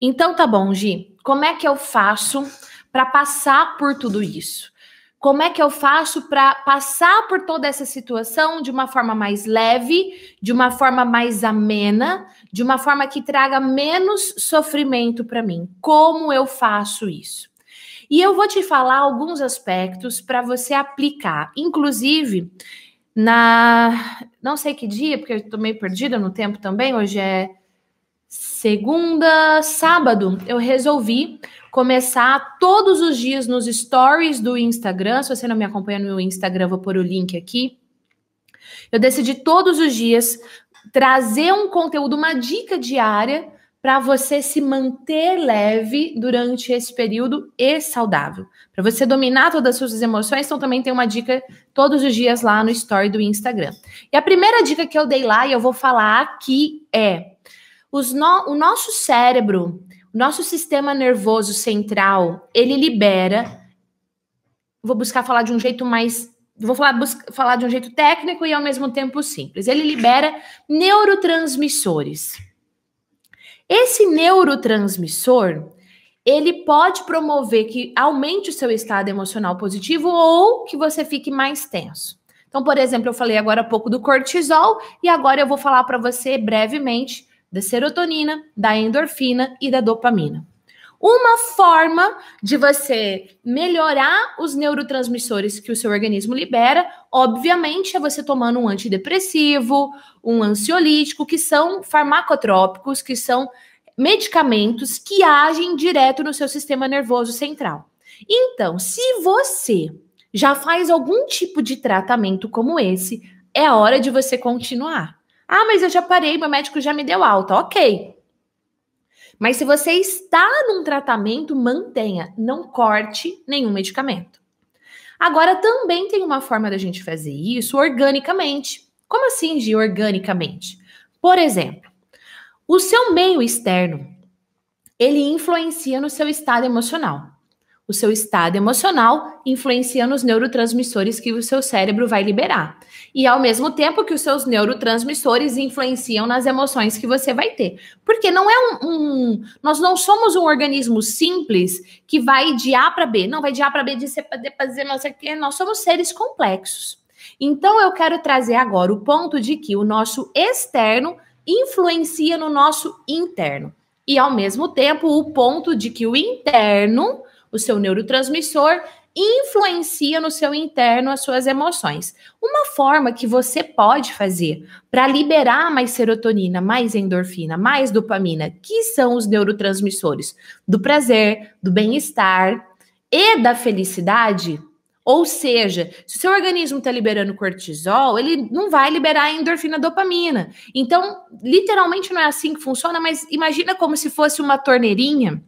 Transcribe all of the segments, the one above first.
Então tá bom, Gi. Como é que eu faço para passar por tudo isso? Como é que eu faço para passar por toda essa situação de uma forma mais leve, de uma forma mais amena, de uma forma que traga menos sofrimento para mim? Como eu faço isso? E eu vou te falar alguns aspectos para você aplicar, inclusive na não sei que dia, porque eu tô meio perdida no tempo também, hoje é segunda, sábado, eu resolvi começar todos os dias nos stories do Instagram. Se você não me acompanha no Instagram, vou pôr o link aqui. Eu decidi todos os dias trazer um conteúdo, uma dica diária para você se manter leve durante esse período e saudável. Para você dominar todas as suas emoções, então também tem uma dica todos os dias lá no story do Instagram. E a primeira dica que eu dei lá e eu vou falar aqui é no, o nosso cérebro, o nosso sistema nervoso central, ele libera. Vou buscar falar de um jeito mais. Vou falar, busca, falar de um jeito técnico e ao mesmo tempo simples. Ele libera neurotransmissores. Esse neurotransmissor, ele pode promover que aumente o seu estado emocional positivo ou que você fique mais tenso. Então, por exemplo, eu falei agora há pouco do cortisol e agora eu vou falar para você brevemente da serotonina, da endorfina e da dopamina. Uma forma de você melhorar os neurotransmissores que o seu organismo libera, obviamente, é você tomando um antidepressivo, um ansiolítico, que são farmacotrópicos, que são medicamentos que agem direto no seu sistema nervoso central. Então, se você já faz algum tipo de tratamento como esse, é hora de você continuar. Ah, mas eu já parei, meu médico já me deu alta. Ok. Mas se você está num tratamento, mantenha, não corte nenhum medicamento. Agora, também tem uma forma da gente fazer isso organicamente. Como assim, de organicamente? Por exemplo, o seu meio externo, ele influencia no seu estado emocional o seu estado emocional influencia nos neurotransmissores que o seu cérebro vai liberar. E ao mesmo tempo que os seus neurotransmissores influenciam nas emoções que você vai ter. Porque não é um. um nós não somos um organismo simples que vai de A para B. Não vai de A para B, de C para D, para Z, não sei o quê. Nós somos seres complexos. Então eu quero trazer agora o ponto de que o nosso externo influencia no nosso interno. E ao mesmo tempo o ponto de que o interno o seu neurotransmissor influencia no seu interno as suas emoções. Uma forma que você pode fazer para liberar mais serotonina, mais endorfina, mais dopamina, que são os neurotransmissores do prazer, do bem-estar e da felicidade. Ou seja, se o seu organismo está liberando cortisol, ele não vai liberar endorfina dopamina. Então, literalmente não é assim que funciona, mas imagina como se fosse uma torneirinha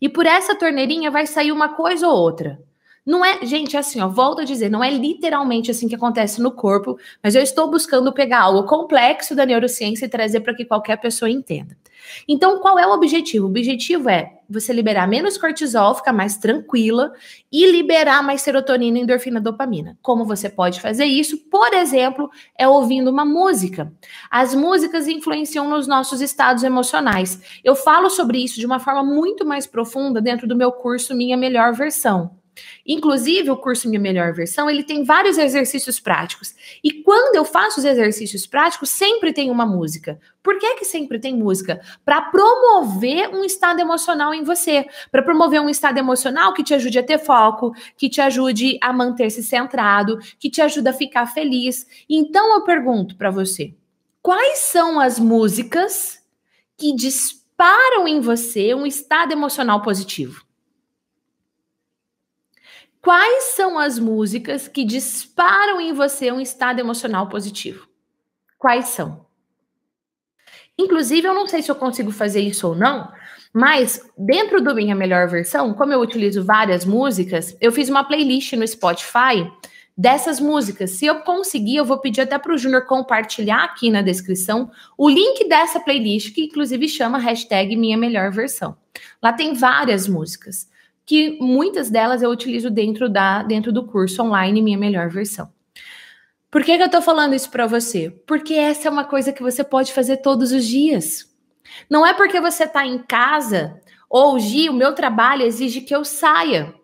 e por essa torneirinha vai sair uma coisa ou outra. Não é, gente, assim, ó, volto a dizer, não é literalmente assim que acontece no corpo, mas eu estou buscando pegar algo complexo da neurociência e trazer para que qualquer pessoa entenda. Então, qual é o objetivo? O objetivo é você liberar menos cortisol, ficar mais tranquila e liberar mais serotonina, endorfina, dopamina. Como você pode fazer isso? Por exemplo, é ouvindo uma música. As músicas influenciam nos nossos estados emocionais. Eu falo sobre isso de uma forma muito mais profunda dentro do meu curso Minha Melhor Versão. Inclusive, o curso Minha Melhor Versão, ele tem vários exercícios práticos. E quando eu faço os exercícios práticos, sempre tem uma música. Por que, que sempre tem música? Para promover um estado emocional em você, para promover um estado emocional que te ajude a ter foco, que te ajude a manter-se centrado, que te ajude a ficar feliz. Então eu pergunto para você, quais são as músicas que disparam em você um estado emocional positivo? Quais são as músicas que disparam em você um estado emocional positivo? Quais são? Inclusive, eu não sei se eu consigo fazer isso ou não, mas dentro do Minha Melhor Versão, como eu utilizo várias músicas, eu fiz uma playlist no Spotify dessas músicas. Se eu conseguir, eu vou pedir até para o Júnior compartilhar aqui na descrição o link dessa playlist, que inclusive chama hashtag Minha Melhor Versão. Lá tem várias músicas que muitas delas eu utilizo dentro, da, dentro do curso online Minha Melhor Versão. Por que, que eu estou falando isso para você? Porque essa é uma coisa que você pode fazer todos os dias. Não é porque você está em casa ou Gi, o meu trabalho exige que eu saia.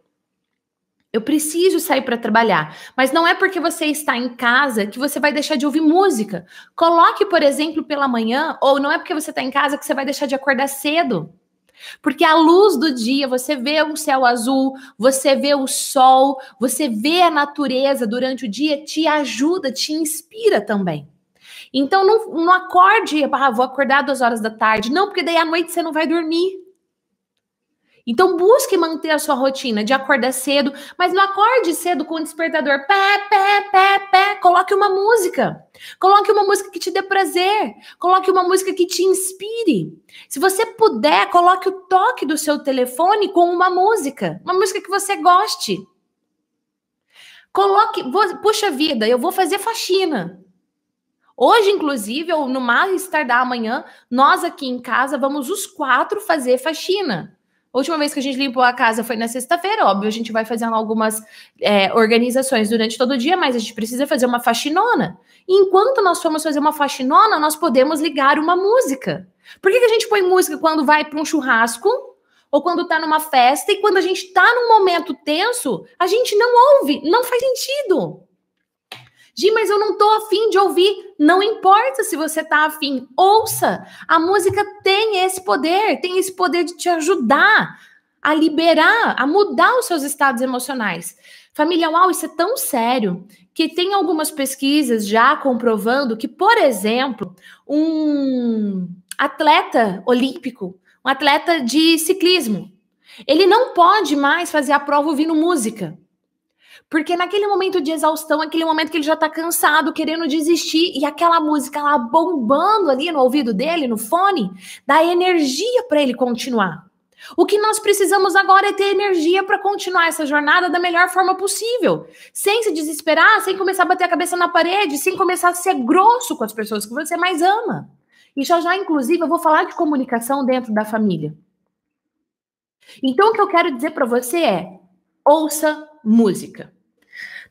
Eu preciso sair para trabalhar, mas não é porque você está em casa que você vai deixar de ouvir música. Coloque, por exemplo, pela manhã, ou não é porque você está em casa que você vai deixar de acordar cedo. Porque a luz do dia você vê um céu azul, você vê o sol, você vê a natureza durante o dia, te ajuda, te inspira também. Então não, não acorde, ah, vou acordar duas horas da tarde. Não, porque daí à noite você não vai dormir. Então busque manter a sua rotina de acordar cedo, mas não acorde cedo com o despertador. Pé, pé, pé, pé. Coloque uma música. Coloque uma música que te dê prazer. Coloque uma música que te inspire. Se você puder, coloque o toque do seu telefone com uma música, uma música que você goste. Coloque, puxa vida, eu vou fazer faxina. Hoje, inclusive, ou no mais tardar amanhã, nós aqui em casa vamos os quatro fazer faxina. A última vez que a gente limpou a casa foi na sexta-feira, óbvio, a gente vai fazendo algumas é, organizações durante todo o dia, mas a gente precisa fazer uma faxinona. E enquanto nós formos fazer uma faxinona, nós podemos ligar uma música. Por que, que a gente põe música quando vai para um churrasco? Ou quando está numa festa e quando a gente está num momento tenso, a gente não ouve, não faz sentido. Gi, mas eu não tô afim de ouvir. Não importa se você tá afim, ouça. A música tem esse poder, tem esse poder de te ajudar a liberar, a mudar os seus estados emocionais. Família Uau, isso é tão sério que tem algumas pesquisas já comprovando que, por exemplo, um atleta olímpico, um atleta de ciclismo, ele não pode mais fazer a prova ouvindo música. Porque naquele momento de exaustão, aquele momento que ele já tá cansado, querendo desistir, e aquela música lá bombando ali no ouvido dele, no fone, dá energia para ele continuar. O que nós precisamos agora é ter energia para continuar essa jornada da melhor forma possível, sem se desesperar, sem começar a bater a cabeça na parede, sem começar a ser grosso com as pessoas que você mais ama. E já já, inclusive, eu vou falar de comunicação dentro da família. Então, o que eu quero dizer para você é: ouça música.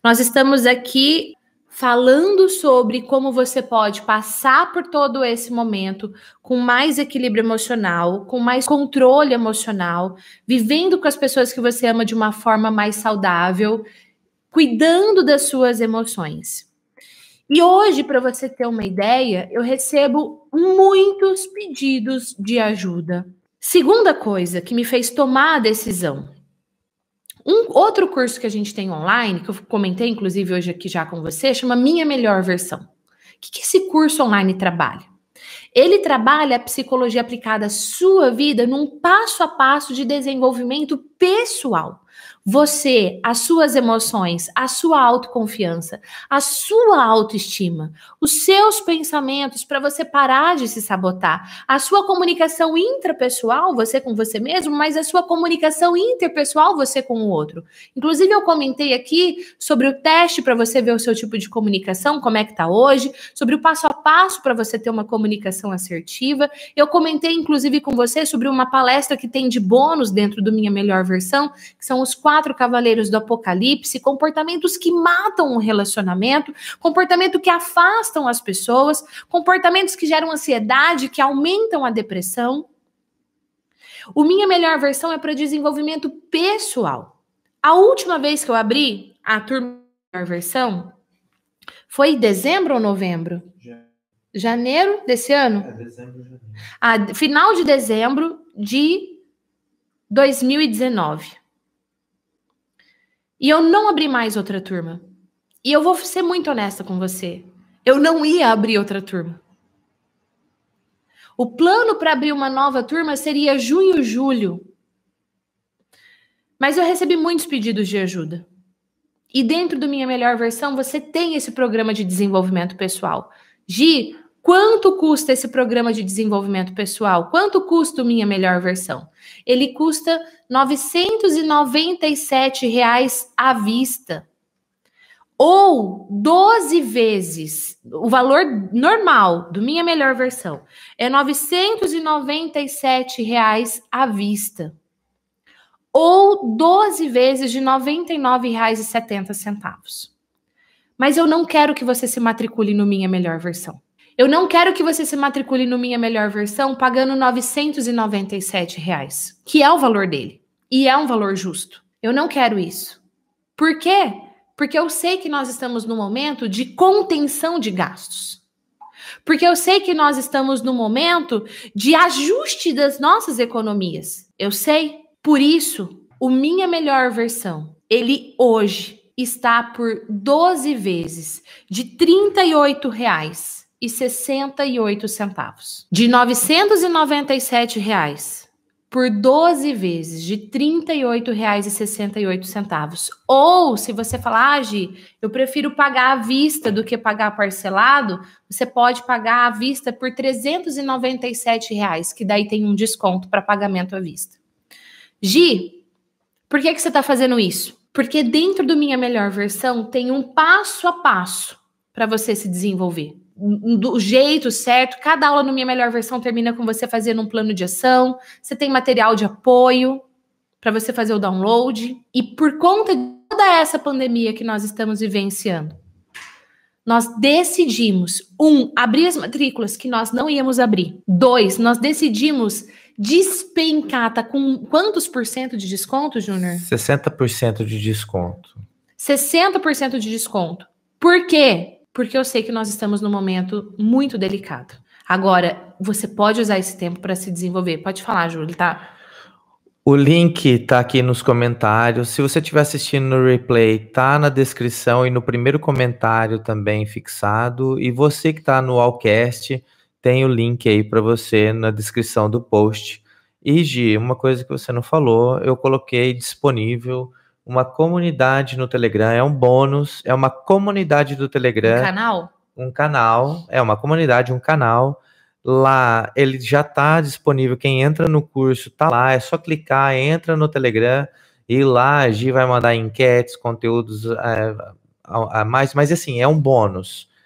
Nós estamos aqui falando sobre como você pode passar por todo esse momento com mais equilíbrio emocional, com mais controle emocional, vivendo com as pessoas que você ama de uma forma mais saudável, cuidando das suas emoções. E hoje, para você ter uma ideia, eu recebo muitos pedidos de ajuda. Segunda coisa que me fez tomar a decisão um outro curso que a gente tem online, que eu comentei inclusive hoje aqui já com você, chama Minha Melhor Versão. O que, que esse curso online trabalha? Ele trabalha a psicologia aplicada à sua vida num passo a passo de desenvolvimento pessoal. Você, as suas emoções, a sua autoconfiança, a sua autoestima, os seus pensamentos para você parar de se sabotar, a sua comunicação intrapessoal, você com você mesmo, mas a sua comunicação interpessoal, você com o outro. Inclusive, eu comentei aqui sobre o teste para você ver o seu tipo de comunicação, como é que está hoje, sobre o passo a passo para você ter uma comunicação assertiva. Eu comentei, inclusive, com você sobre uma palestra que tem de bônus dentro do Minha Melhor versão, que são os quatro cavaleiros do apocalipse, comportamentos que matam o relacionamento, comportamento que afastam as pessoas, comportamentos que geram ansiedade, que aumentam a depressão. O minha melhor versão é para desenvolvimento pessoal. A última vez que eu abri a turma melhor versão foi em dezembro ou novembro? Janeiro desse ano? É, dezembro, janeiro. Ah, final de dezembro de 2019. E eu não abri mais outra turma. E eu vou ser muito honesta com você. Eu não ia abrir outra turma. O plano para abrir uma nova turma seria junho, julho. Mas eu recebi muitos pedidos de ajuda. E dentro do Minha Melhor Versão, você tem esse programa de desenvolvimento pessoal. Gi, Quanto custa esse programa de desenvolvimento pessoal? Quanto custa minha melhor versão? Ele custa R$ 997 reais à vista. Ou 12 vezes o valor normal do minha melhor versão é R$ 997 reais à vista. Ou 12 vezes de R$ 99,70. Mas eu não quero que você se matricule no minha melhor versão. Eu não quero que você se matricule no Minha Melhor Versão pagando 997 reais, que é o valor dele. E é um valor justo. Eu não quero isso. Por quê? Porque eu sei que nós estamos no momento de contenção de gastos. Porque eu sei que nós estamos no momento de ajuste das nossas economias. Eu sei. Por isso, o Minha Melhor Versão, ele hoje está por 12 vezes de R$ 38,00 e 68 centavos. De 997 reais por 12 vezes de R$ 38,68. Ou se você falar, ah, Gi, eu prefiro pagar à vista do que pagar parcelado, você pode pagar à vista por R$ 397, reais, que daí tem um desconto para pagamento à vista. Gi, por que, que você está fazendo isso? Porque dentro do Minha Melhor Versão tem um passo a passo para você se desenvolver do jeito certo. Cada aula no Minha Melhor Versão termina com você fazendo um plano de ação. Você tem material de apoio para você fazer o download. E por conta de toda essa pandemia que nós estamos vivenciando, nós decidimos, um, abrir as matrículas que nós não íamos abrir. Dois, nós decidimos despencar, tá com quantos por cento de desconto, Júnior? 60% de desconto. 60% de desconto. Por quê? porque eu sei que nós estamos num momento muito delicado. Agora, você pode usar esse tempo para se desenvolver. Pode falar, Júlio, tá? O link tá aqui nos comentários. Se você estiver assistindo no replay, tá na descrição e no primeiro comentário também fixado. E você que tá no Allcast, tem o link aí para você na descrição do post. E Gi, uma coisa que você não falou, eu coloquei disponível uma comunidade no Telegram, é um bônus, é uma comunidade do Telegram. Um canal? Um canal, é uma comunidade, um canal. Lá ele já está disponível. Quem entra no curso tá lá, é só clicar, entra no Telegram e lá a G vai mandar enquetes, conteúdos é, a, a mais, mas assim, é um bônus.